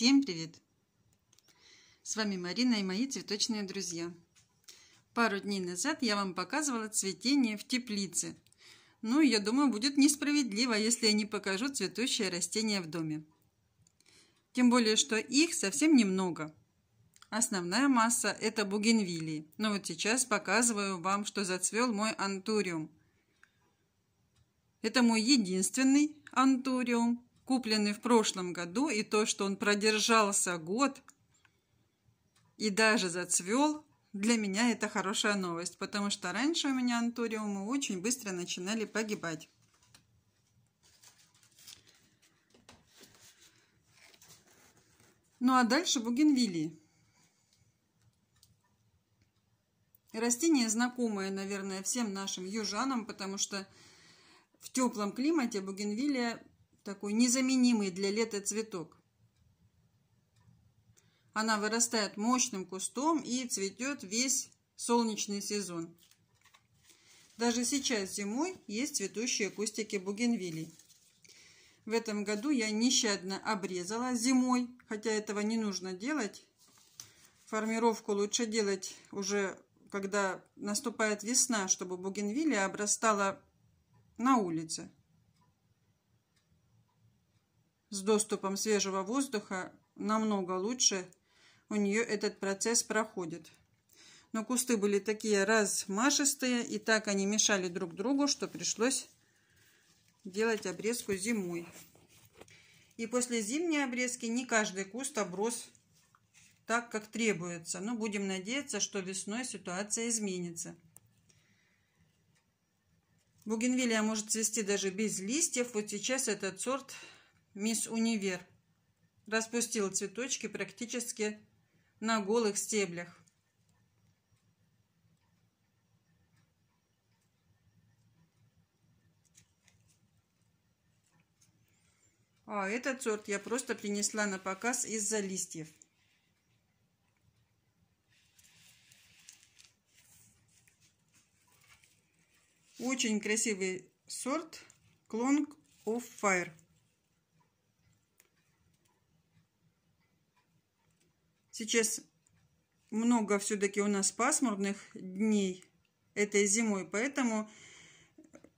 Всем привет! С вами Марина и мои цветочные друзья. Пару дней назад я вам показывала цветение в теплице. Ну, я думаю, будет несправедливо, если я не покажу цветущие растения в доме. Тем более, что их совсем немного. Основная масса – это бугенвилии. Но вот сейчас показываю вам, что зацвел мой антуриум. Это мой единственный антуриум, купленный в прошлом году, и то, что он продержался год и даже зацвел, для меня это хорошая новость, потому что раньше у меня антуриумы очень быстро начинали погибать. Ну а дальше бугенвилии. Растение знакомое, наверное, всем нашим южанам, потому что в теплом климате бугенвилия такой незаменимый для лета цветок. Она вырастает мощным кустом и цветет весь солнечный сезон. Даже сейчас зимой есть цветущие кустики бугенвилей. В этом году я нещадно обрезала зимой, хотя этого не нужно делать. Формировку лучше делать уже, когда наступает весна, чтобы бугенвилия обрастала на улице с доступом свежего воздуха намного лучше у нее этот процесс проходит. Но кусты были такие размашистые, и так они мешали друг другу, что пришлось делать обрезку зимой. И после зимней обрезки не каждый куст оброс так, как требуется. Но будем надеяться, что весной ситуация изменится. Бугенвилия может цвести даже без листьев. Вот сейчас этот сорт Мисс Универ. Распустил цветочки практически на голых стеблях. А этот сорт я просто принесла на показ из-за листьев. Очень красивый сорт Clong of Fire. Сейчас много все-таки у нас пасмурных дней этой зимой, поэтому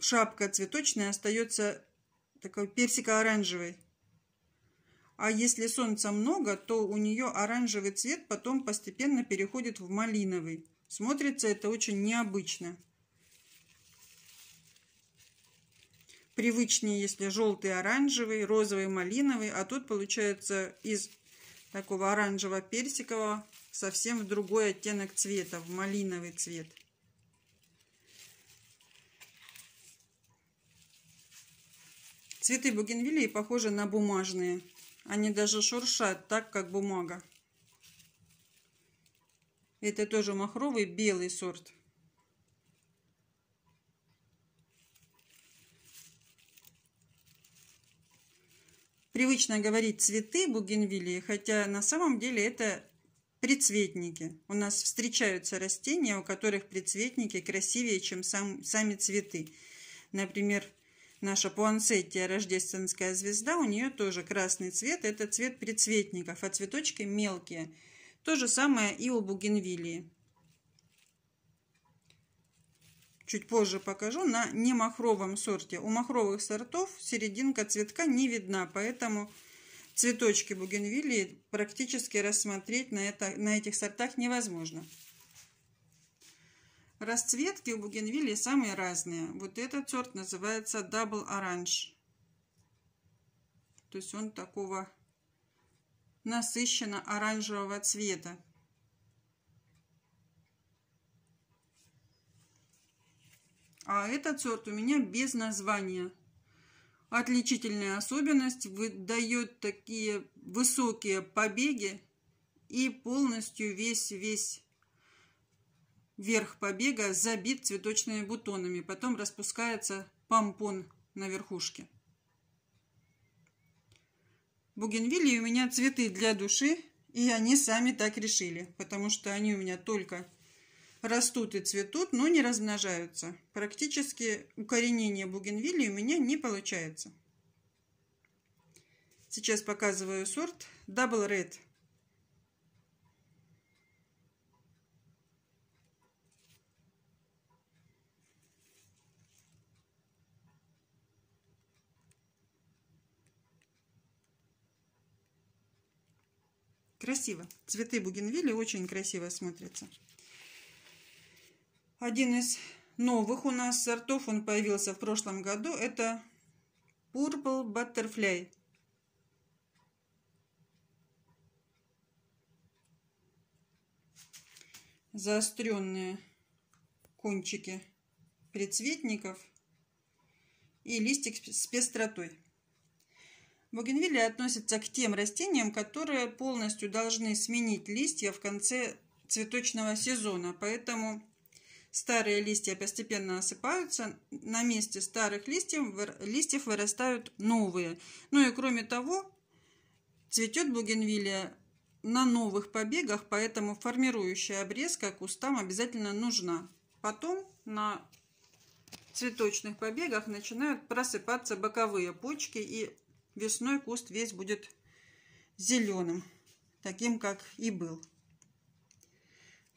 шапка цветочная остается такой персико-оранжевой. А если солнца много, то у нее оранжевый цвет потом постепенно переходит в малиновый. Смотрится это очень необычно. Привычнее, если желтый, оранжевый, розовый, малиновый, а тут получается из такого оранжево-персикового, совсем в другой оттенок цвета, в малиновый цвет. Цветы бугенвилии похожи на бумажные. Они даже шуршат так, как бумага. Это тоже махровый белый сорт. привычно говорить цветы бугенвилии, хотя на самом деле это предцветники. У нас встречаются растения, у которых предцветники красивее, чем сам, сами цветы. Например, наша пуансеттия, рождественская звезда, у нее тоже красный цвет, это цвет предцветников, а цветочки мелкие. То же самое и у бугенвилии. чуть позже покажу, на немахровом сорте. У махровых сортов серединка цветка не видна, поэтому цветочки бугенвилии практически рассмотреть на, это, на этих сортах невозможно. Расцветки у бугенвилии самые разные. Вот этот сорт называется Double Orange. То есть он такого насыщенно оранжевого цвета. А этот сорт у меня без названия. Отличительная особенность выдает такие высокие побеги и полностью весь-весь верх побега забит цветочными бутонами. Потом распускается помпон на верхушке. Бугенвилли у меня цветы для души, и они сами так решили, потому что они у меня только растут и цветут, но не размножаются. Практически укоренение бугенвилли у меня не получается. Сейчас показываю сорт Double Red. Красиво. Цветы бугенвилли очень красиво смотрятся. Один из новых у нас сортов, он появился в прошлом году, это Purple Butterfly. Заостренные кончики прицветников и листик с пестротой. Бугенвиллия относится к тем растениям, которые полностью должны сменить листья в конце цветочного сезона, поэтому Старые листья постепенно осыпаются, на месте старых листьев, листьев вырастают новые. Ну и кроме того, цветет бугенвилия на новых побегах, поэтому формирующая обрезка кустам обязательно нужна. Потом на цветочных побегах начинают просыпаться боковые почки, и весной куст весь будет зеленым, таким как и был.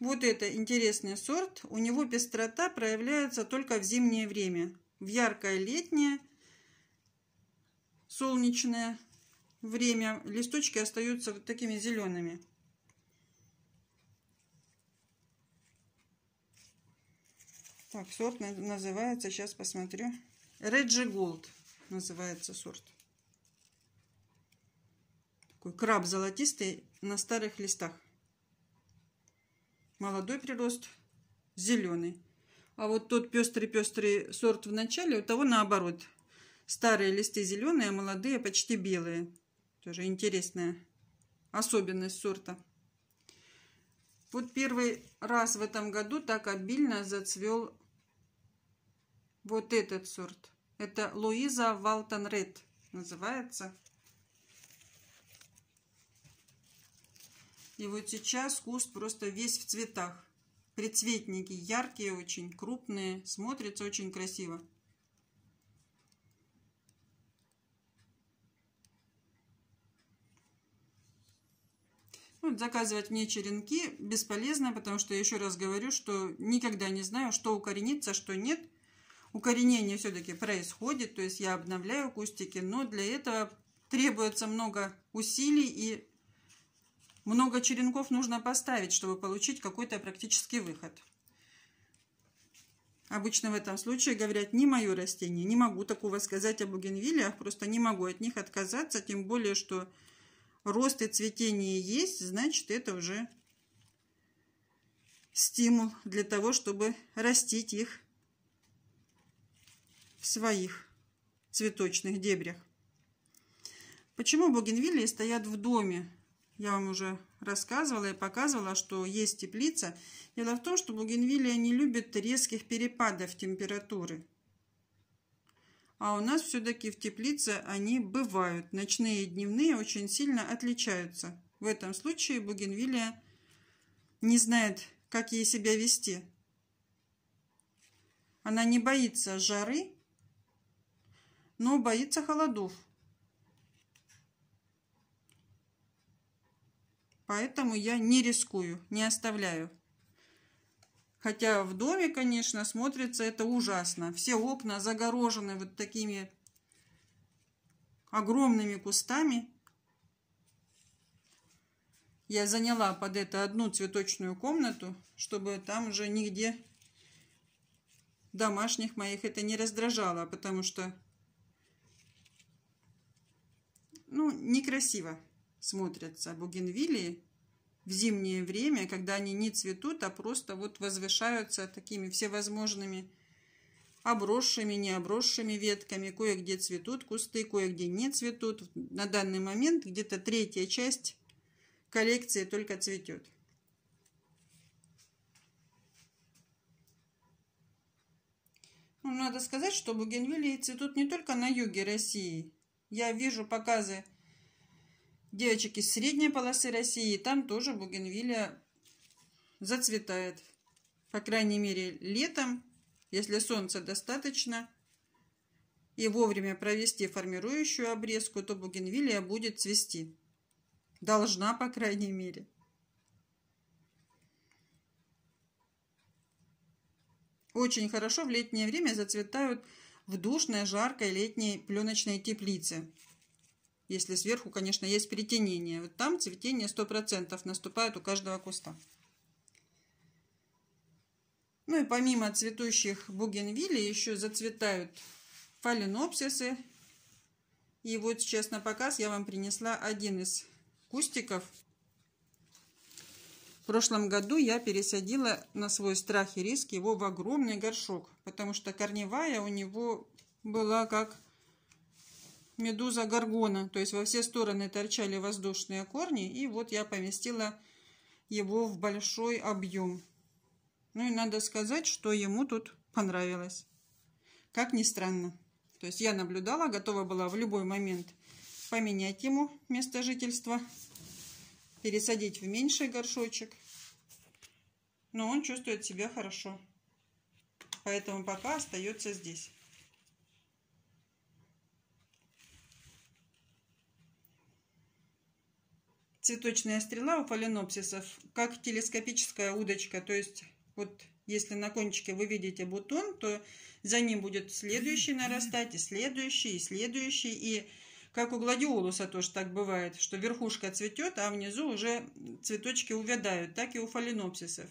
Вот это интересный сорт. У него пестрота проявляется только в зимнее время. В яркое летнее, солнечное время листочки остаются вот такими зелеными. Так, сорт называется, сейчас посмотрю. Реджи Голд называется сорт. Такой краб золотистый на старых листах молодой прирост зеленый. А вот тот пестрый-пестрый сорт в начале, у того наоборот. Старые листы зеленые, а молодые почти белые. Тоже интересная особенность сорта. Вот первый раз в этом году так обильно зацвел вот этот сорт. Это Луиза Валтон Ред называется. И вот сейчас куст просто весь в цветах. Прицветники яркие очень, крупные. Смотрится очень красиво. Ну, заказывать мне черенки бесполезно, потому что, я еще раз говорю, что никогда не знаю, что укоренится, что нет. Укоренение все-таки происходит, то есть я обновляю кустики, но для этого требуется много усилий и много черенков нужно поставить, чтобы получить какой-то практический выход. Обычно в этом случае говорят, не мое растение, не могу такого сказать о бугенвиллиях, просто не могу от них отказаться, тем более, что рост и цветение есть, значит, это уже стимул для того, чтобы растить их в своих цветочных дебрях. Почему бугенвиллии стоят в доме? Я вам уже рассказывала и показывала, что есть теплица. Дело в том, что бугенвилия не любит резких перепадов температуры. А у нас все-таки в теплице они бывают. Ночные и дневные очень сильно отличаются. В этом случае бугенвилия не знает, как ей себя вести. Она не боится жары, но боится холодов. Поэтому я не рискую, не оставляю. Хотя в доме, конечно, смотрится это ужасно. Все окна загорожены вот такими огромными кустами. Я заняла под это одну цветочную комнату, чтобы там уже нигде домашних моих это не раздражало, потому что ну, некрасиво смотрятся бугенвилии в зимнее время, когда они не цветут, а просто вот возвышаются такими всевозможными обросшими, не обросшими ветками. Кое-где цветут кусты, кое-где не цветут. На данный момент где-то третья часть коллекции только цветет. Ну, надо сказать, что бугенвилии цветут не только на юге России. Я вижу показы девочек из средней полосы России, там тоже бугенвилля зацветает. По крайней мере, летом, если солнца достаточно, и вовремя провести формирующую обрезку, то бугенвилия будет цвести. Должна, по крайней мере. Очень хорошо в летнее время зацветают в душной, жаркой летней пленочной теплице если сверху, конечно, есть перетенение. Вот там цветение 100% наступает у каждого куста. Ну и помимо цветущих бугенвилли еще зацветают фаленопсисы. И вот сейчас на показ я вам принесла один из кустиков. В прошлом году я пересадила на свой страх и риск его в огромный горшок, потому что корневая у него была как медуза горгона. То есть во все стороны торчали воздушные корни. И вот я поместила его в большой объем. Ну и надо сказать, что ему тут понравилось. Как ни странно. То есть я наблюдала, готова была в любой момент поменять ему место жительства, пересадить в меньший горшочек. Но он чувствует себя хорошо. Поэтому пока остается здесь. цветочная стрела у фаленопсисов как телескопическая удочка. То есть вот если на кончике вы видите бутон, то за ним будет следующий нарастать, и следующий, и следующий. И как у гладиолуса тоже так бывает, что верхушка цветет, а внизу уже цветочки увядают, так и у фаленопсисов.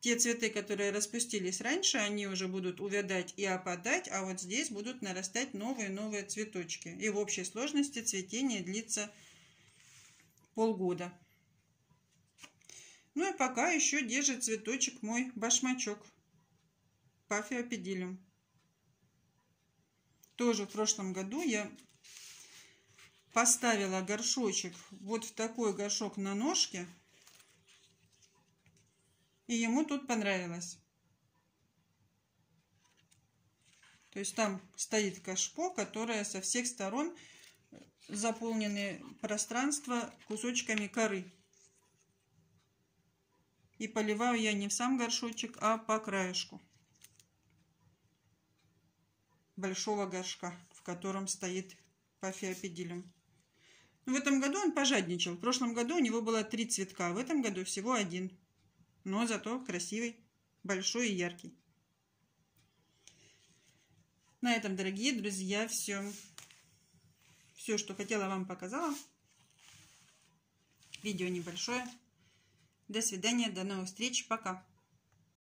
Те цветы, которые распустились раньше, они уже будут увядать и опадать, а вот здесь будут нарастать новые-новые цветочки. И в общей сложности цветение длится полгода. Ну и пока еще держит цветочек мой башмачок пафиопедилем. Тоже в прошлом году я поставила горшочек вот в такой горшок на ножке. И ему тут понравилось. То есть там стоит кашпо, которое со всех сторон заполнены пространство кусочками коры. И поливаю я не в сам горшочек, а по краешку большого горшка, в котором стоит пафиопедилем. В этом году он пожадничал. В прошлом году у него было три цветка, а в этом году всего один. Но зато красивый, большой и яркий. На этом, дорогие друзья, все. Все, что хотела, вам показала. Видео небольшое. До свидания, до новых встреч, пока!